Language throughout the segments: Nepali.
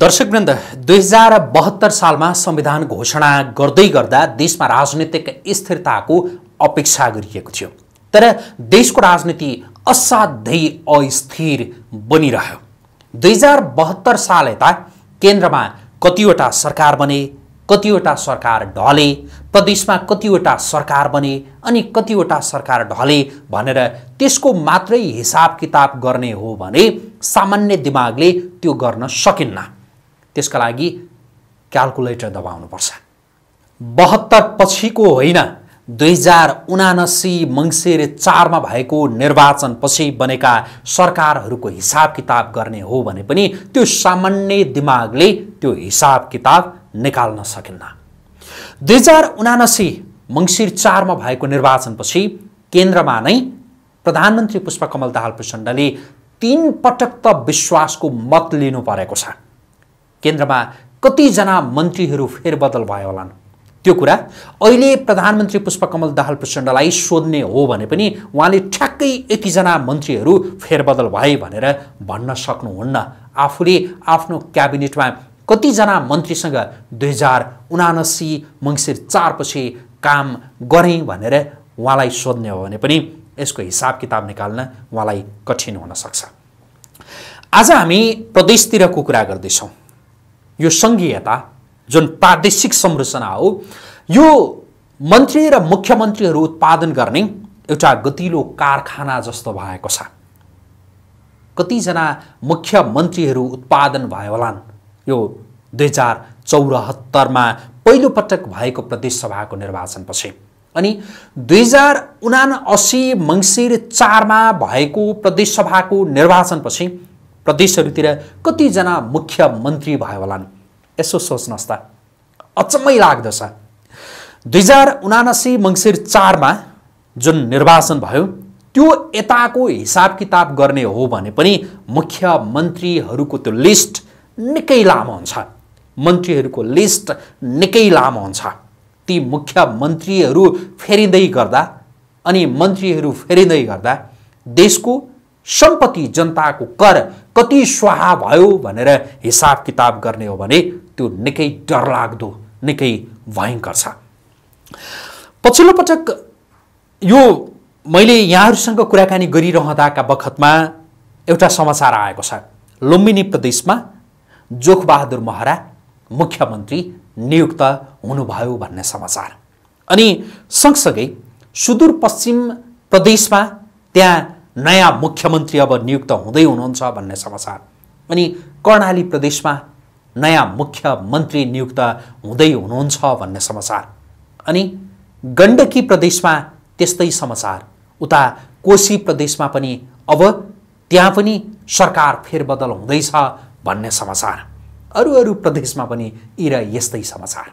दर्शकवृन्द दुई हजार बहत्तर सालमा संविधान घोषणा गर्दै गर्दा देशमा राजनीतिक स्थिरताको अपेक्षा गरिएको थियो तर देशको राजनीति असाध्यै अस्थिर बनिरह्यो दुई हजार बहत्तर साल यता केन्द्रमा कतिवटा सरकार बने कतिवटा सरकार ढले प्रदेशमा कतिवटा सरकार बने अनि कतिवटा सरकार ढले भनेर त्यसको मात्रै हिसाब किताब गर्ने हो भने सामान्य दिमागले त्यो गर्न सकिन्न त्यसका लागि क्यालकुलेटर दबाउनुपर्छ बहत्तर पछिको होइन दुई हजार उनासी मङ्सिर चारमा भएको निर्वाचनपछि बनेका सरकारहरूको हिसाब किताब गर्ने हो भने पनि त्यो सामान्य दिमागले त्यो हिसाब किताब निकाल्न सकिन्न दुई हजार उनासी मङ्सिर चारमा भएको निर्वाचनपछि केन्द्रमा नै प्रधानमन्त्री पुष्पकमल दाहाल प्रचण्डले तिन पटक त विश्वासको मत लिनु परेको छ केन्द्रमा कतिजना मन्त्रीहरू फेरबदल भयो होलान् त्यो कुरा अहिले प्रधानमन्त्री पुष्पकमल दाहाल प्रचण्डलाई सोध्ने हो भने पनि उहाँले ठ्याक्कै यतिजना मन्त्रीहरू फेरबदल भए भनेर भन्न सक्नुहुन्न आफूले आफ्नो क्याबिनेटमा कतिजना मन्त्रीसँग दुई हजार उनासी मङ्सिर चारपछि काम गरेँ भनेर उहाँलाई सोध्ने हो भने पनि यसको हिसाब किताब निकाल्न उहाँलाई कठिन हुनसक्छ आज हामी प्रदेशतिरको कुरा गर्दैछौँ यो सङ्घीयता जुन प्रादेशिक संरचना हो यो मन्त्री र मुख्यमन्त्रीहरू उत्पादन गर्ने एउटा गतिलो कारखाना जस्तो भएको छ कतिजना मुख्यमन्त्रीहरू उत्पादन भयो होलान् यो दुई हजार चौरात्तरमा पहिलोपटक भएको प्रदेशसभाको निर्वाचनपछि अनि दुई हजार उना असी मङ्सिर चारमा भएको प्रदेशसभाको निर्वाचनपछि प्रदेशहरूतिर कतिजना मुख्यमन्त्री भयो होलान् यसो सोच्नुहोस् त अचम्मै लाग्दछ दुई हजार उनासी मङ्सिर चारमा जुन निर्वाचन भयो त्यो यताको हिसाब किताब गर्ने हो भने पनि मुख्यमन्त्रीहरूको त्यो लिस्ट निकै लामो हुन्छ मन्त्रीहरूको लिस्ट निकै लामो हुन्छ ती मुख्यमन्त्रीहरू फेरिँदै गर्दा अनि मन्त्रीहरू फेरिँदै गर्दा देशको सम्पत्ति जनताको कर कति स्वाहा भयो भनेर हिसाब किताब गर्ने हो भने त्यो निकै डरलाग्दो निकै भयङ्कर छ पछिल्लो पटक यो मैले यहाँहरूसँग कुराकानी गरिरहँदाका बखतमा एउटा समाचार आएको छ लुम्बिनी प्रदेशमा जोखबहादुर महरा मुख्यमन्त्री नियुक्त हुनुभयो भन्ने समाचार अनि सँगसँगै सुदूरपश्चिम प्रदेशमा त्यहाँ नयाँ मुख्यमन्त्री अब नियुक्त हुँदै हुनुहुन्छ भन्ने समाचार अनि कर्णाली प्रदेशमा नयाँ मुख्यमन्त्री नियुक्त हुँदै हुनुहुन्छ भन्ने समाचार अनि गण्डकी प्रदेशमा त्यस्तै समाचार उता कोशी प्रदेशमा पनि अब त्यहाँ पनि सरकार फेरबदल हुँदैछ भन्ने समाचार अरू अरू प्रदेशमा पनि यी र यस्तै समाचार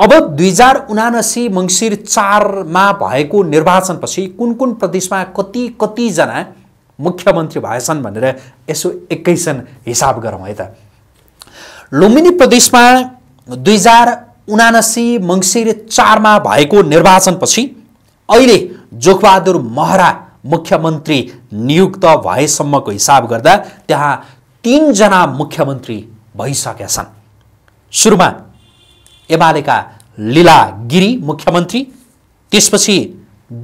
अब दुई हजार उनासी मङ्सिर चारमा भएको निर्वाचनपछि कुन कुन प्रदेशमा कति कतिजना मुख्यमन्त्री भएछन् भनेर यसो एकैछिन हिसाब गरौँ है त लुम्बिनी प्रदेशमा दुई हजार उनासी मङ्सिर चारमा भएको निर्वाचनपछि अहिले जोखबहादुर महरा मुख्यमन्त्री नियुक्त भएसम्मको हिसाब गर्दा त्यहाँ तिनजना मुख्यमन्त्री भइसकेका छन् सुरुमा एमालेका लीला गिरी मुख्यमन्त्री त्यसपछि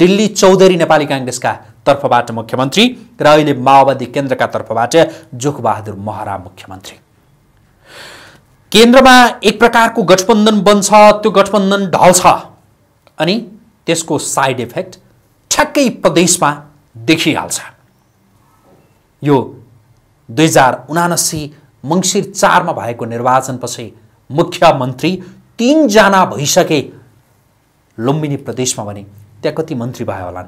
दिल्ली चौधरी नेपाली काङ्ग्रेसका तर्फबाट मुख्यमन्त्री र अहिले माओवादी केन्द्रका तर्फबाट जोखबहादुर महरा मुख्यमन्त्री केन्द्रमा एक प्रकारको गठबन्धन बन्छ त्यो गठबन्धन ढल्छ अनि त्यसको साइड इफेक्ट ठ्याक्कै प्रदेशमा देखिहाल्छ यो दुई हजार उनासी मङ्सिर चारमा भएको निर्वाचनपछि मुख्यमन्त्री तिनजना भइसके लुम्बिनी प्रदेशमा भने त्यहाँ कति मन्त्री पाए होलान्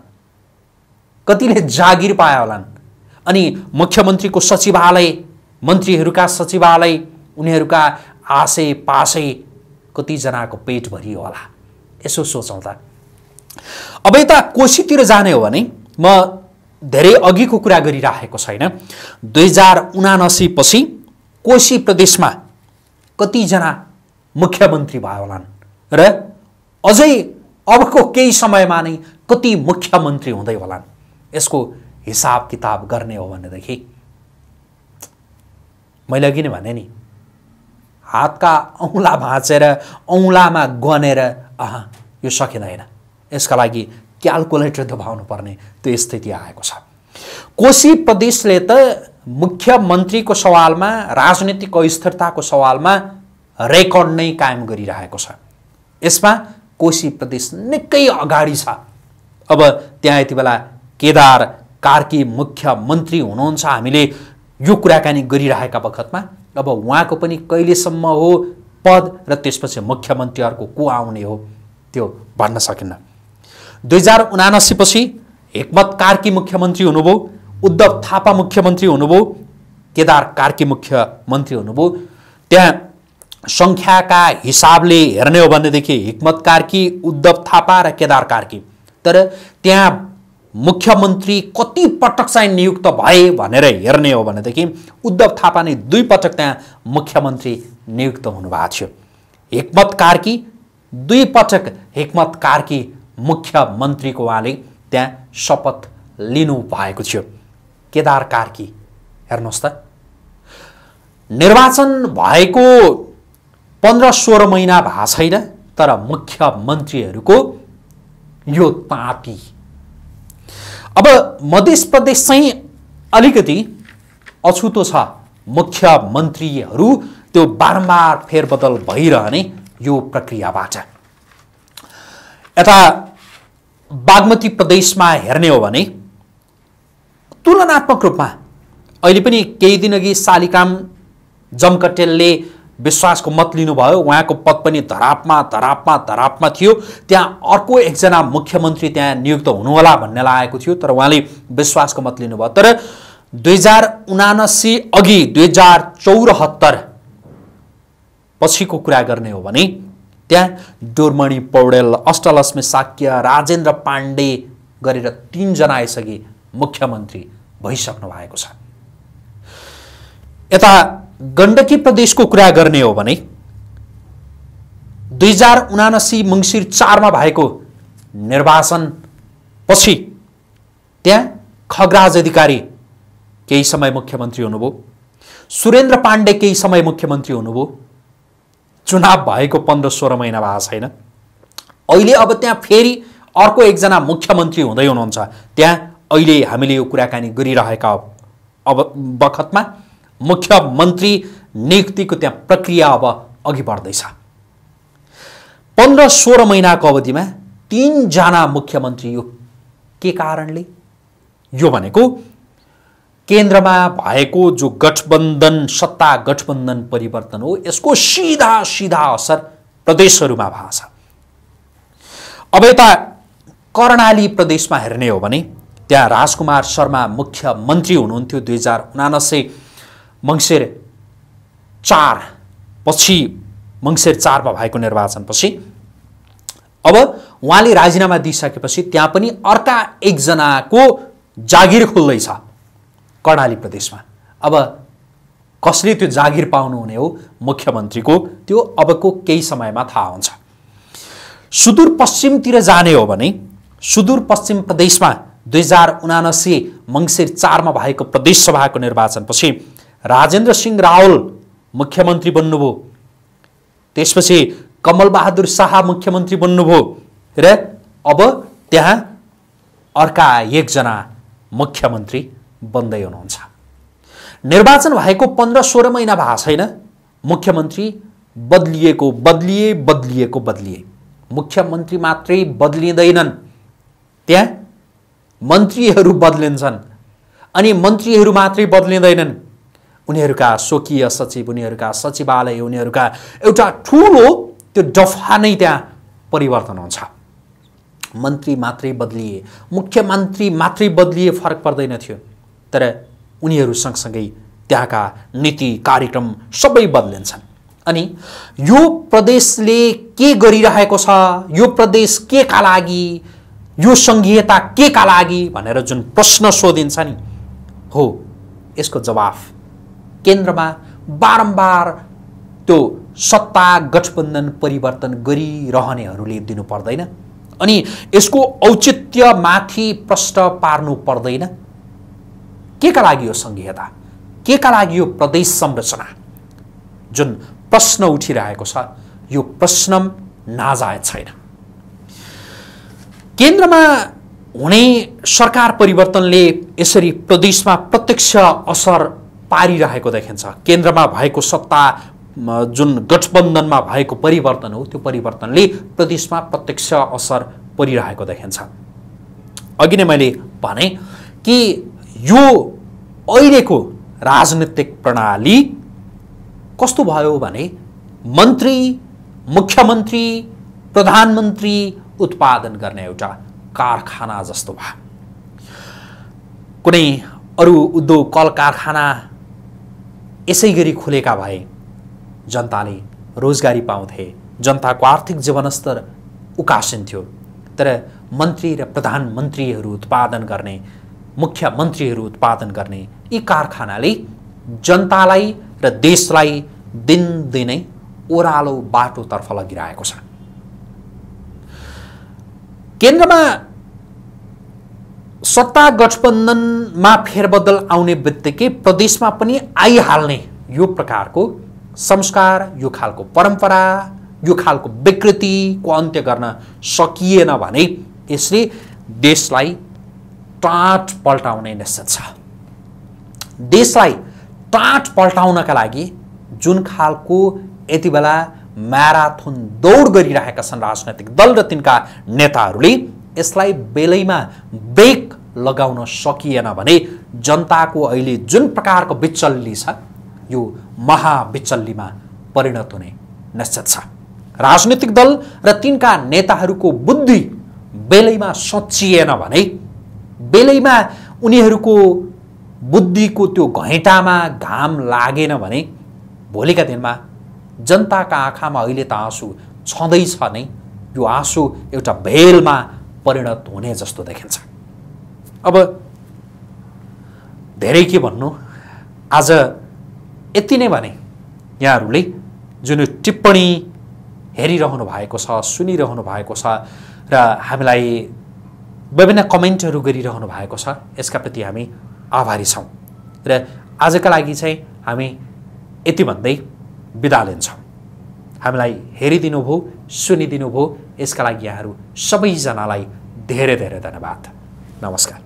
कतिले जागिर पाए होलान् अनि मुख्यमन्त्रीको सचिवालय मन्त्रीहरूका सचिवालय उनीहरूका आसे पासे कतिजनाको पेट भरियो होला यसो सोचाउँदा अब यता कोशीतिर जाने हो भने म धेरै अघिको कुरा गरिराखेको छैन दुई हजार उनासी पछि कोशी प्रदेशमा कतिजना मुख्यमन्त्री भयो होलान् र अझै अबको केही समयमा नै कति मुख्यमन्त्री हुँदै होलान् यसको हिसाब किताब गर्ने हो भनेदेखि मैले अघि नै भने नि हातका औँला भाँचेर औँलामा गनेर अह यो सकिँदैन यसका लागि क्यालकुलेटर दबाउनु पर्ने त्यो स्थिति आएको छ कोशी प्रदेशले त मुख्यमन्त्रीको सवालमा राजनीतिक अस्थिरताको सवालमा रेकर्ड नै कायम गरिरहेको छ यसमा कोशी प्रदेश निकै अगाडि छ अब त्यहाँ यति बेला केदार कार्की मुख्यमन्त्री हुनुहुन्छ हामीले यो कुराकानी गरिरहेका बखतमा अब उहाँको पनि कहिलेसम्म हो पद र त्यसपछि मुख्यमन्त्रीहरूको को आउने हो त्यो भन्न सकिन्न दुई हजार उनासीपछि हिक्मत कार्की मुख्यमन्त्री हुनुभयो उद्धव थापा मुख्यमन्त्री हुनुभयो केदार कार्की मुख्यमन्त्री हुनुभयो त्यहाँ सङ्ख्याका हिसाबले हेर्ने हो भनेदेखि हिक्मत कार्की उद्धव थापा र केदार कार्की तर त्यहाँ मुख्यमन्त्री कति पटक चाहिँ नियुक्त भए भनेर हेर्ने हो भनेदेखि उद्धव थापा नै दुई पटक त्यहाँ मुख्यमन्त्री नियुक्त हुनुभएको थियो हिक्मत कार्की दुई पटक हिक्मत कार्की मुख्यमन्त्रीको उहाँले त्यहाँ शपथ लिनु भएको थियो केदार कार्की हेर्नुहोस् त निर्वाचन भएको पन्ध्र सोह्र महिना भएको छैन तर मुख्यमन्त्रीहरूको यो तापी अब मध्य प्रदेश चाहिँ अलिकति अछुतो छ मुख्यमन्त्रीहरू त्यो बारम्बार फेरबदल भइरहने यो प्रक्रियाबाट यता बागमती प्रदेशमा हेर्ने हो भने तुलनात्मक रूपमा अहिले पनि केही दिनअघि शालिकाम जमकटेलले विश्वासको मत लिनुभयो उहाँको पद पनि धरापमा धरापमा धरापमा थियो त्यहाँ अर्को एकजना मुख्यमन्त्री त्यहाँ नियुक्त हुनुहोला भन्ने लागेको थियो तर उहाँले विश्वासको मत लिनुभयो तर दुई हजार उनासी अघि दुई हजार चौरात्तर पछिको कुरा गर्ने हो भने त्यहाँ डोरमणि पौडेल अष्टलक्ष्मी साक्य राजेन्द्र पाण्डे गरेर तिनजना यसअघि मुख्यमन्त्री भइसक्नु भएको छ यता गण्डकी प्रदेशको कुरा गर्ने हो भने दुई हजार उनासी मङ्सिर चारमा भएको निर्वाचनपछि त्यहाँ खगराज अधिकारी केही समय मुख्यमन्त्री हुनुभयो सुरेन्द्र पाण्डे केही समय मुख्यमन्त्री हुनुभयो चुनाव भएको पन्ध्र सोह्र महिना भएको छैन अहिले अब त्यहाँ फेरि अर्को एकजना मुख्यमन्त्री हुँदै हुनुहुन्छ त्यहाँ अहिले हामीले यो कुराकानी गरिरहेका अब बखतमा मुख्यमन्त्री नियुक्तिको त्यहाँ प्रक्रिया अब अघि बढ्दैछ पन्ध्र सोह्र महिनाको अवधिमा तिनजना मुख्यमन्त्री यो के कारणले यो भनेको केन्द्रमा भएको जो गठबन्धन सत्ता गठबन्धन परिवर्तन हो यसको सिधा सिधा असर प्रदेशहरूमा भएको छ अब यता कर्णाली प्रदेशमा हेर्ने हो भने त्यहाँ राजकुमार शर्मा मुख्यमन्त्री हुनुहुन्थ्यो दुई हजार उनानब्बे मङ्सिर चार पछि मङ्सिर चारमा भएको निर्वाचनपछि अब उहाँले राजीनामा दिइसकेपछि त्यहाँ पनि अर्का एकजनाको जागिर खुल्दैछ कर्णाली प्रदेशमा अब कसले त्यो जागिर पाउनुहुने हो मुख्यमन्त्रीको त्यो अबको केही समयमा थाहा हुन्छ सुदूरपश्चिमतिर जाने हो भने सुदूरपश्चिम प्रदेशमा दुई हजार उनासी मङ्सिर चारमा भएको प्रदेशसभाको निर्वाचनपछि राजेन्द्र सिंह रावल मुख्यमन्त्री बन्नुभयो त्यसपछि कमलबहादुर शाह मुख्यमन्त्री बन्नुभयो र अब त्यहाँ अर्का एकजना मुख्यमन्त्री बन्दै हुनुहुन्छ निर्वाचन भएको पन्ध्र सोह्र महिना भएको छैन मुख्यमन्त्री बदलिएको बदलिए बदलिएको बदलिए मुख्यमन्त्री मात्रै बदलिँदैनन् त्यहाँ मन्त्रीहरू बदलिन्छन् अनि मन्त्रीहरू मात्रै बदलिँदैनन् उनीहरूका स्वकीय सचिव उनीहरूका सचिवालय उनीहरूका एउटा ठुलो त्यो डफा नै त्यहाँ परिवर्तन हुन्छ मन्त्री मात्रै बदलिए मुख्यमन्त्री मात्रै बदलिए फरक पर्दैन थियो तर उनीहरू सँगसँगै त्यहाँका नीति कार्यक्रम सबै बदलिन्छन् अनि यो प्रदेशले के गरिरहेको छ यो प्रदेश के का लागि यो सङ्घीयता के का लागि भनेर जुन प्रश्न सोधिन्छ नि हो यसको जवाफ केन्द्रमा बारम्बार त्यो सत्ता गठबन्धन परिवर्तन गरिरहनेहरूले दिनु पर्दैन अनि यसको औचित्यमाथि प्रश्न पार्नु पर्दैन के का लागि यो सङ्घीयता के का लागि यो प्रदेश संरचना जुन प्रश्न उठिरहेको छ यो प्रश्न नाजायज छैन केन्द्रमा हुने सरकार परिवर्तनले यसरी प्रदेशमा प्रत्यक्ष असर पारिरहेको देखिन्छ केन्द्रमा भएको सत्ता जुन गठबन्धनमा भएको परिवर्तन हो त्यो परिवर्तनले प्रदेशमा प्रत्यक्ष असर परिरहेको देखिन्छ अघि नै मैले भने कि यो अहिलेको राजनीतिक प्रणाली कस्तो भयो भने मन्त्री मुख्यमन्त्री प्रधानमन्त्री उत्पादन गर्ने एउटा कारखाना जस्तो भयो कुनै अरू उद्योग कल कारखाना यसै गरी खुलेका भए जनताले रोजगारी पाउँथे जनताको आर्थिक जीवनस्तर उकासिन्थ्यो तर मन्त्री र प्रधानमन्त्रीहरू उत्पादन गर्ने मुख्यमन्त्रीहरू उत्पादन गर्ने यी कारखानाले जनतालाई र देशलाई दिनदिनै ओह्रालो बाटोतर्फ लगिरहेको छ केन्द्रमा सत्ता गठबन्धनमा फेरबदल आउने बित्तिकै प्रदेशमा पनि आइहाल्ने यो प्रकारको संस्कार यो खालको परम्परा यो खालको विकृतिको अन्त्य गर्न सकिएन भने यसले देशलाई टाँट पल्टाउने निश्चित छ देशलाई टाँट पल्टाउनका लागि जुन खालको यति बेला म्याराथोन दौड गरिरहेका छन् राजनैतिक दल र तिनका नेताहरूले यसलाई बेलैमा ब्रेक लगाउन सकिएन भने जनताको अहिले जुन प्रकारको विचल्ली छ यो महाविचल्लीमा परिणत हुने निश्चित छ राजनीतिक दल र तिनका नेताहरूको बुद्धि बेलैमा सचिएन भने बेलैमा उनीहरूको बुद्धिको त्यो घैँटामा घाम लागेन भने भोलिका दिनमा जनताका आँखामा अहिले त आँसु छँदैछ नै यो आँसु एउटा भेलमा परिणत हुने जस्तो देखिन्छ अब धेरै के भन्नु आज यति नै भने यहाँहरूले जुन टिप्पणी हेरिरहनु भएको छ सुनिरहनु भएको छ र हामीलाई विभिन्न कमेन्टहरू गरिरहनु भएको छ यसका प्रति हामी आभारी छौँ र आजका लागि चाहिँ हामी यति भन्दै बिदा लिन्छौँ हामीलाई सुनिदिनु भयो यसका लागि यहाँहरू सबैजनालाई धेरै धेरै धन्यवाद नमस्कार